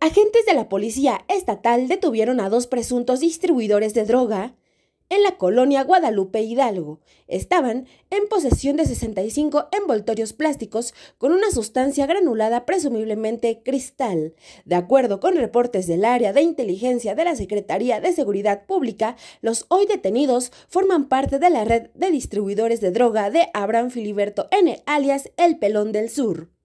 Agentes de la Policía Estatal detuvieron a dos presuntos distribuidores de droga en la colonia Guadalupe Hidalgo. Estaban en posesión de 65 envoltorios plásticos con una sustancia granulada presumiblemente cristal. De acuerdo con reportes del área de inteligencia de la Secretaría de Seguridad Pública, los hoy detenidos forman parte de la red de distribuidores de droga de Abraham Filiberto N., alias El Pelón del Sur.